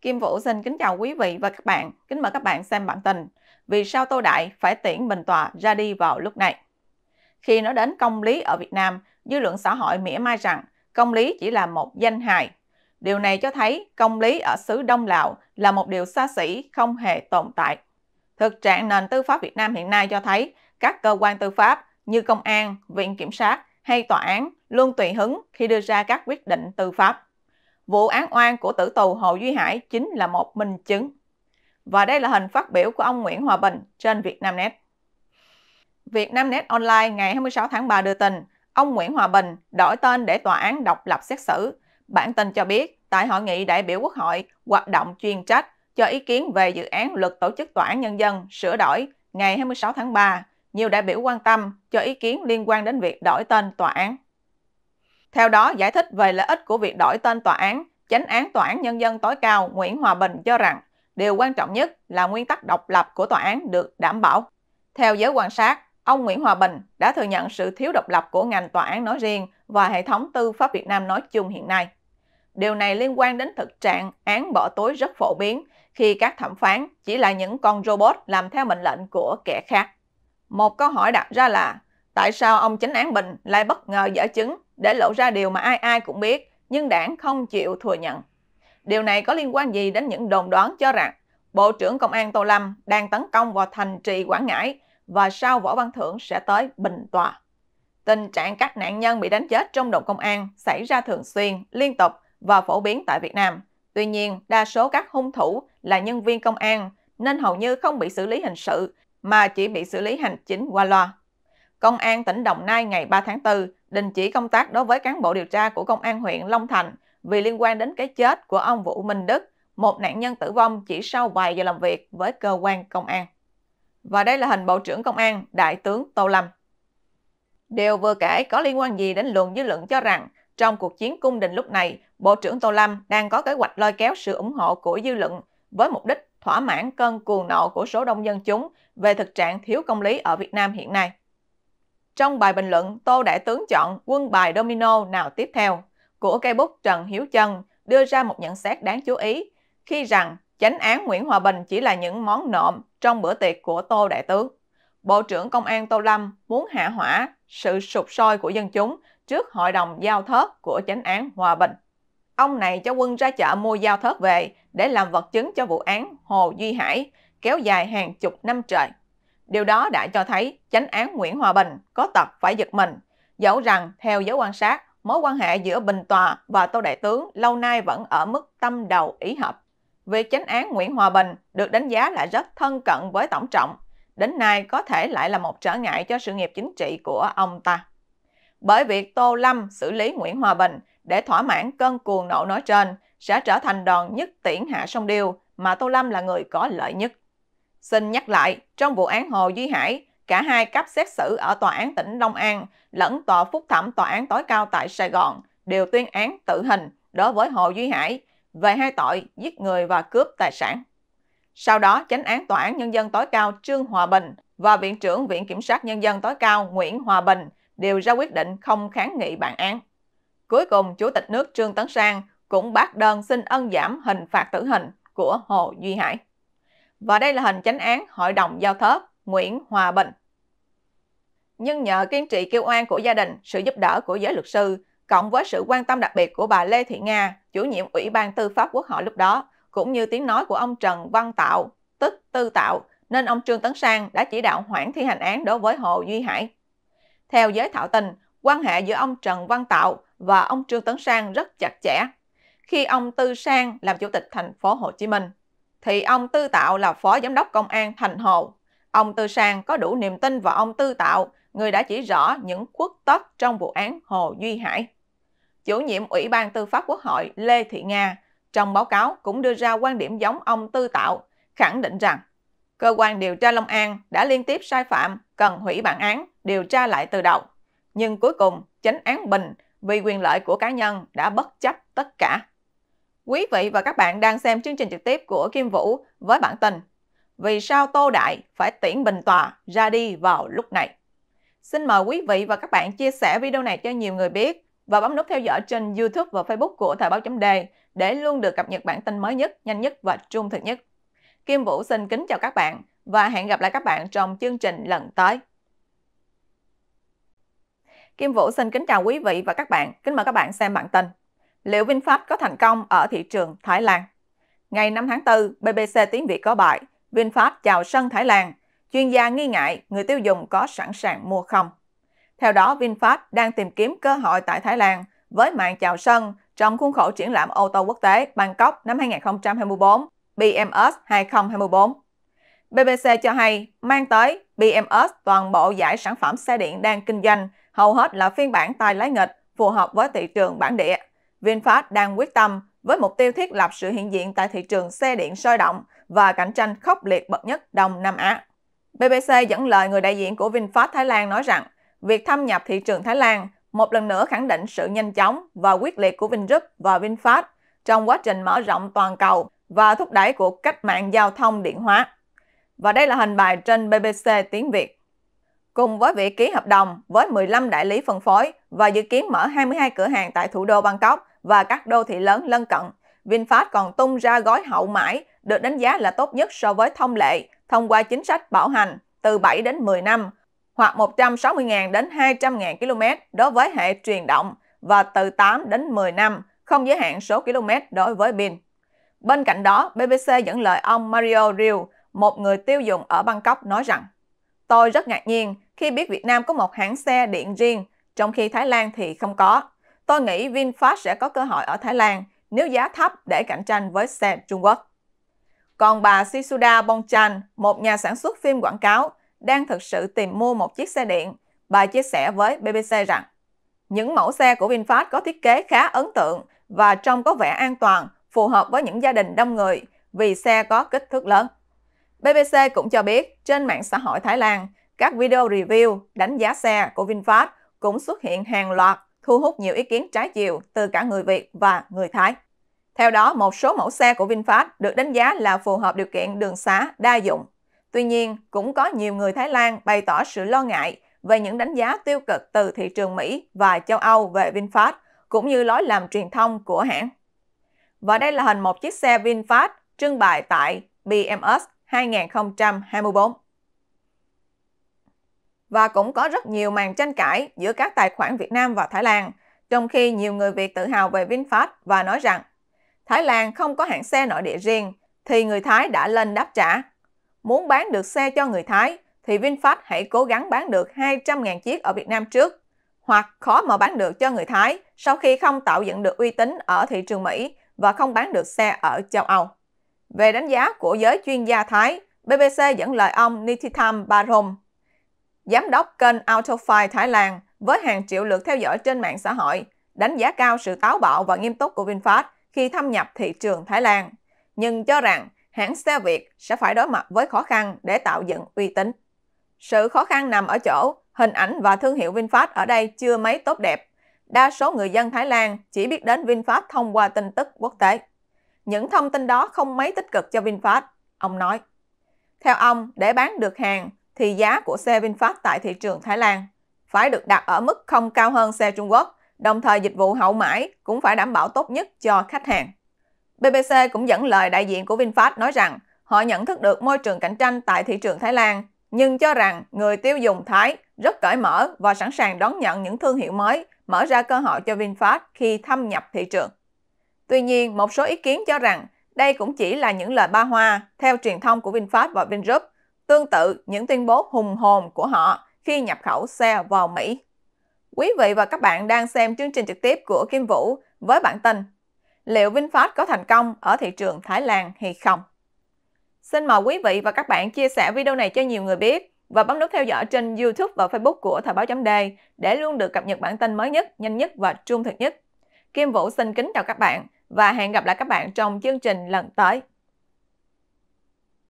Kim Vũ xin kính chào quý vị và các bạn. Kính mời các bạn xem bản tin. Vì sao Tô Đại phải tiễn Bình Tòa ra đi vào lúc này? Khi nói đến công lý ở Việt Nam, dư luận xã hội mỉa mai rằng công lý chỉ là một danh hài. Điều này cho thấy công lý ở xứ Đông Lào là một điều xa xỉ không hề tồn tại. Thực trạng nền tư pháp Việt Nam hiện nay cho thấy các cơ quan tư pháp như công an, viện kiểm sát hay tòa án luôn tùy hứng khi đưa ra các quyết định tư pháp Vụ án oan của tử tù Hồ Duy Hải chính là một minh chứng. Và đây là hình phát biểu của ông Nguyễn Hòa Bình trên Vietnamnet. Vietnamnet Online ngày 26 tháng 3 đưa tin, ông Nguyễn Hòa Bình đổi tên để tòa án độc lập xét xử. Bản tin cho biết, tại hội nghị đại biểu quốc hội hoạt động chuyên trách cho ý kiến về dự án luật tổ chức tòa án nhân dân sửa đổi ngày 26 tháng 3, nhiều đại biểu quan tâm cho ý kiến liên quan đến việc đổi tên tòa án. Theo đó, giải thích về lợi ích của việc đổi tên tòa án, chánh án Tòa án Nhân dân tối cao Nguyễn Hòa Bình cho rằng điều quan trọng nhất là nguyên tắc độc lập của tòa án được đảm bảo. Theo giới quan sát, ông Nguyễn Hòa Bình đã thừa nhận sự thiếu độc lập của ngành tòa án nói riêng và hệ thống tư pháp Việt Nam nói chung hiện nay. Điều này liên quan đến thực trạng án bỏ túi rất phổ biến khi các thẩm phán chỉ là những con robot làm theo mệnh lệnh của kẻ khác. Một câu hỏi đặt ra là Tại sao ông chánh án Bình lại bất ngờ giở chứng để lộ ra điều mà ai ai cũng biết, nhưng đảng không chịu thừa nhận? Điều này có liên quan gì đến những đồn đoán cho rằng Bộ trưởng Công an Tô Lâm đang tấn công vào thành trì Quảng Ngãi và sau Võ Văn Thưởng sẽ tới Bình Tòa. Tình trạng các nạn nhân bị đánh chết trong đồn công an xảy ra thường xuyên, liên tục và phổ biến tại Việt Nam. Tuy nhiên, đa số các hung thủ là nhân viên công an nên hầu như không bị xử lý hình sự mà chỉ bị xử lý hành chính qua loa. Công an tỉnh Đồng Nai ngày 3 tháng 4 đình chỉ công tác đối với cán bộ điều tra của Công an huyện Long Thành vì liên quan đến cái chết của ông Vũ Minh Đức, một nạn nhân tử vong chỉ sau vài giờ làm việc với cơ quan công an. Và đây là hình Bộ trưởng Công an Đại tướng Tô Lâm. Điều vừa kể có liên quan gì đến luận dư luận cho rằng trong cuộc chiến cung đình lúc này, Bộ trưởng Tô Lâm đang có kế hoạch lôi kéo sự ủng hộ của dư luận với mục đích thỏa mãn cơn cuồng nộ của số đông dân chúng về thực trạng thiếu công lý ở Việt Nam hiện nay. Trong bài bình luận, Tô Đại Tướng chọn quân bài domino nào tiếp theo của cây bút Trần Hiếu Trân đưa ra một nhận xét đáng chú ý khi rằng chánh án Nguyễn Hòa Bình chỉ là những món nộm trong bữa tiệc của Tô Đại Tướng. Bộ trưởng Công an Tô Lâm muốn hạ hỏa sự sụp sôi của dân chúng trước hội đồng giao thớt của chánh án Hòa Bình. Ông này cho quân ra chợ mua giao thớt về để làm vật chứng cho vụ án Hồ Duy Hải kéo dài hàng chục năm trời. Điều đó đã cho thấy chánh án Nguyễn Hòa Bình có tật phải giật mình. Dẫu rằng, theo giới quan sát, mối quan hệ giữa Bình Tòa và Tô Đại Tướng lâu nay vẫn ở mức tâm đầu ý hợp. Việc chánh án Nguyễn Hòa Bình được đánh giá là rất thân cận với Tổng trọng, đến nay có thể lại là một trở ngại cho sự nghiệp chính trị của ông ta. Bởi việc Tô Lâm xử lý Nguyễn Hòa Bình để thỏa mãn cơn cuồng nộ nói trên sẽ trở thành đòn nhất tiễn hạ sông điêu mà Tô Lâm là người có lợi nhất. Xin nhắc lại, trong vụ án Hồ Duy Hải, cả hai cấp xét xử ở Tòa án tỉnh Long An lẫn Tòa Phúc Thẩm Tòa án tối cao tại Sài Gòn đều tuyên án tử hình đối với Hồ Duy Hải về hai tội giết người và cướp tài sản. Sau đó, chánh án Tòa án Nhân dân tối cao Trương Hòa Bình và Viện trưởng Viện Kiểm sát Nhân dân tối cao Nguyễn Hòa Bình đều ra quyết định không kháng nghị bản án. Cuối cùng, Chủ tịch nước Trương Tấn Sang cũng bác đơn xin ân giảm hình phạt tử hình của Hồ Duy Hải và đây là hình chánh án Hội đồng Giao thớp Nguyễn Hòa Bình. Nhưng nhờ kiên trì kêu oan của gia đình, sự giúp đỡ của giới luật sư, cộng với sự quan tâm đặc biệt của bà Lê Thị Nga, chủ nhiệm Ủy ban Tư pháp Quốc hội lúc đó, cũng như tiếng nói của ông Trần Văn Tạo, tức Tư Tạo, nên ông Trương Tấn Sang đã chỉ đạo hoãn thi hành án đối với Hồ Duy Hải. Theo giới thảo tình, quan hệ giữa ông Trần Văn Tạo và ông Trương Tấn Sang rất chặt chẽ khi ông Tư Sang làm chủ tịch thành phố Hồ Chí Minh thì ông Tư Tạo là phó giám đốc công an Thành Hồ. Ông Tư Sang có đủ niềm tin vào ông Tư Tạo, người đã chỉ rõ những khuất tất trong vụ án Hồ Duy Hải. Chủ nhiệm Ủy ban Tư pháp Quốc hội Lê Thị Nga trong báo cáo cũng đưa ra quan điểm giống ông Tư Tạo, khẳng định rằng cơ quan điều tra Long An đã liên tiếp sai phạm, cần hủy bản án, điều tra lại từ đầu. Nhưng cuối cùng, chánh án Bình vì quyền lợi của cá nhân đã bất chấp tất cả. Quý vị và các bạn đang xem chương trình trực tiếp của Kim Vũ với bản tin Vì sao Tô Đại phải tiễn bình tòa ra đi vào lúc này? Xin mời quý vị và các bạn chia sẻ video này cho nhiều người biết và bấm nút theo dõi trên YouTube và Facebook của Thời báo chấm đề để luôn được cập nhật bản tin mới nhất, nhanh nhất và trung thực nhất. Kim Vũ xin kính chào các bạn và hẹn gặp lại các bạn trong chương trình lần tới. Kim Vũ xin kính chào quý vị và các bạn, kính mời các bạn xem bản tin liệu VinFast có thành công ở thị trường Thái Lan? Ngày 5 tháng 4, BBC tiếng Việt có bài VinFast chào sân Thái Lan. Chuyên gia nghi ngại người tiêu dùng có sẵn sàng mua không. Theo đó, VinFast đang tìm kiếm cơ hội tại Thái Lan với mạng chào sân trong khuôn khổ triển lãm ô tô quốc tế Bangkok năm 2024 BMS 2024. BBC cho hay mang tới BMS toàn bộ giải sản phẩm xe điện đang kinh doanh, hầu hết là phiên bản tài lái nghịch phù hợp với thị trường bản địa. VinFast đang quyết tâm với mục tiêu thiết lập sự hiện diện tại thị trường xe điện sôi động và cạnh tranh khốc liệt bậc nhất Đông Nam Á. BBC dẫn lời người đại diện của VinFast Thái Lan nói rằng, việc thâm nhập thị trường Thái Lan một lần nữa khẳng định sự nhanh chóng và quyết liệt của Vingroup và VinFast trong quá trình mở rộng toàn cầu và thúc đẩy của cách mạng giao thông điện hóa. Và đây là hình bài trên BBC tiếng Việt. Cùng với việc ký hợp đồng với 15 đại lý phân phối và dự kiến mở 22 cửa hàng tại thủ đô Bangkok và các đô thị lớn lân cận. VinFast còn tung ra gói hậu mãi được đánh giá là tốt nhất so với thông lệ thông qua chính sách bảo hành từ 7 đến 10 năm hoặc 160.000 đến 200.000 km đối với hệ truyền động và từ 8 đến 10 năm, không giới hạn số km đối với pin. Bên cạnh đó, BBC dẫn lời ông Mario Riu, một người tiêu dùng ở Bangkok nói rằng Tôi rất ngạc nhiên khi biết Việt Nam có một hãng xe điện riêng, trong khi Thái Lan thì không có. Tôi nghĩ VinFast sẽ có cơ hội ở Thái Lan nếu giá thấp để cạnh tranh với xe Trung Quốc. Còn bà Sisuda Bongchan, một nhà sản xuất phim quảng cáo, đang thực sự tìm mua một chiếc xe điện. Bà chia sẻ với BBC rằng, những mẫu xe của VinFast có thiết kế khá ấn tượng và trông có vẻ an toàn, phù hợp với những gia đình đông người vì xe có kích thước lớn. BBC cũng cho biết trên mạng xã hội Thái Lan, các video review đánh giá xe của VinFast cũng xuất hiện hàng loạt thu hút nhiều ý kiến trái chiều từ cả người Việt và người Thái. Theo đó, một số mẫu xe của VinFast được đánh giá là phù hợp điều kiện đường xá đa dụng. Tuy nhiên, cũng có nhiều người Thái Lan bày tỏ sự lo ngại về những đánh giá tiêu cực từ thị trường Mỹ và châu Âu về VinFast, cũng như lối làm truyền thông của hãng. Và đây là hình một chiếc xe VinFast trưng bày tại BMS 2024 và cũng có rất nhiều màn tranh cãi giữa các tài khoản Việt Nam và Thái Lan, trong khi nhiều người Việt tự hào về VinFast và nói rằng Thái Lan không có hãng xe nội địa riêng, thì người Thái đã lên đáp trả. Muốn bán được xe cho người Thái, thì VinFast hãy cố gắng bán được 200.000 chiếc ở Việt Nam trước, hoặc khó mà bán được cho người Thái sau khi không tạo dựng được uy tín ở thị trường Mỹ và không bán được xe ở châu Âu. Về đánh giá của giới chuyên gia Thái, BBC dẫn lời ông Nititham Barom, giám đốc kênh Autofile Thái Lan với hàng triệu lượt theo dõi trên mạng xã hội, đánh giá cao sự táo bạo và nghiêm túc của VinFast khi thâm nhập thị trường Thái Lan, nhưng cho rằng hãng xe Việt sẽ phải đối mặt với khó khăn để tạo dựng uy tín. Sự khó khăn nằm ở chỗ hình ảnh và thương hiệu VinFast ở đây chưa mấy tốt đẹp. Đa số người dân Thái Lan chỉ biết đến VinFast thông qua tin tức quốc tế. Những thông tin đó không mấy tích cực cho VinFast, ông nói. Theo ông, để bán được hàng, thì giá của xe VinFast tại thị trường Thái Lan phải được đặt ở mức không cao hơn xe Trung Quốc, đồng thời dịch vụ hậu mãi cũng phải đảm bảo tốt nhất cho khách hàng. BBC cũng dẫn lời đại diện của VinFast nói rằng họ nhận thức được môi trường cạnh tranh tại thị trường Thái Lan, nhưng cho rằng người tiêu dùng Thái rất cởi mở và sẵn sàng đón nhận những thương hiệu mới, mở ra cơ hội cho VinFast khi thâm nhập thị trường. Tuy nhiên, một số ý kiến cho rằng đây cũng chỉ là những lời ba hoa theo truyền thông của VinFast và VinGroup Tương tự những tuyên bố hùng hồn của họ khi nhập khẩu xe vào Mỹ. Quý vị và các bạn đang xem chương trình trực tiếp của Kim Vũ với bản tin Liệu VinFast có thành công ở thị trường Thái Lan hay không? Xin mời quý vị và các bạn chia sẻ video này cho nhiều người biết và bấm nút theo dõi trên YouTube và Facebook của Thời báo chấm đề để luôn được cập nhật bản tin mới nhất, nhanh nhất và trung thực nhất. Kim Vũ xin kính chào các bạn và hẹn gặp lại các bạn trong chương trình lần tới.